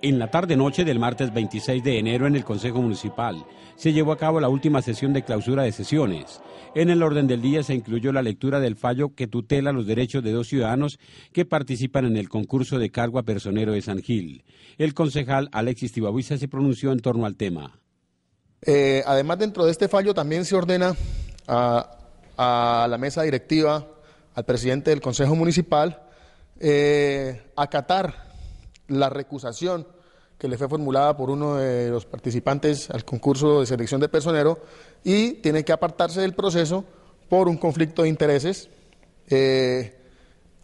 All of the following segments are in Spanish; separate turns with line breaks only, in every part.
En la tarde-noche del martes 26 de enero en el Consejo Municipal se llevó a cabo la última sesión de clausura de sesiones. En el orden del día se incluyó la lectura del fallo que tutela los derechos de dos ciudadanos que participan en el concurso de cargo a personero de San Gil. El concejal Alexis Tibabuiza se pronunció en torno al tema. Eh, además, dentro de este fallo también se ordena a, la mesa directiva, al
presidente del Consejo Municipal, eh, acatar la recusación que le fue formulada por uno de los participantes al concurso de selección de personero y tiene que apartarse del proceso por un conflicto de intereses, eh,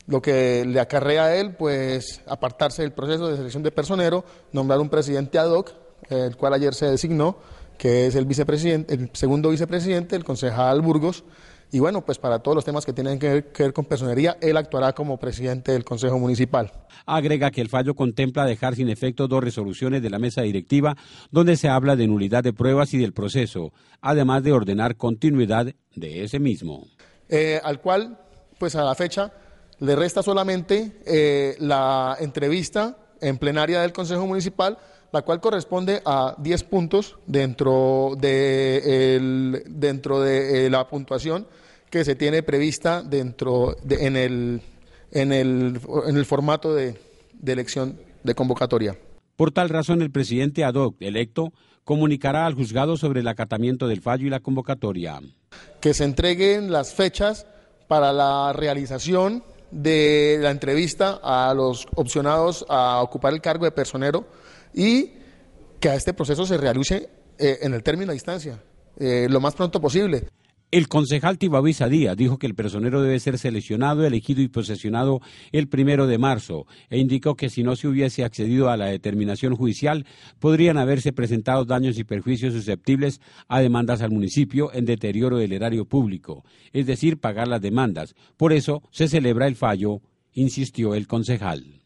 lo que le acarrea a él, pues apartarse del proceso de selección de personero, nombrar un presidente ad hoc, el cual ayer se designó, que es el, vicepresidente, el segundo vicepresidente, el concejal Burgos, y bueno, pues para todos los temas que tienen que ver, con personería, él actuará como presidente del Consejo
Municipal. Agrega que el fallo contempla dejar sin efecto dos resoluciones de la mesa directiva donde se habla de nulidad de pruebas y del proceso, además de ordenar continuidad de ese mismo.
Eh, al cual, pues a la fecha, le resta solamente eh, la entrevista en plenaria del Consejo Municipal la cual corresponde a 10 puntos dentro de, dentro de eh, la puntuación que se tiene prevista dentro en, el, en, el, formato de, de elección de convocatoria.
Por tal razón, el presidente ad hoc electo comunicará al juzgado sobre el acatamiento del fallo y la convocatoria. Que se entreguen las fechas
para la realización de la entrevista a los opcionados a ocupar el cargo de personero y que a este proceso se realice eh, en el término a distancia,
eh, lo más pronto posible. El concejal Tibavisa Díaz dijo que el personero debe ser seleccionado, elegido y posesionado el primero de marzo e indicó que si no se hubiese accedido a la determinación judicial, podrían haberse presentado daños y perjuicios susceptibles a demandas al municipio en deterioro del erario público, es decir, pagar las demandas. Por eso se celebra el fallo, insistió el concejal.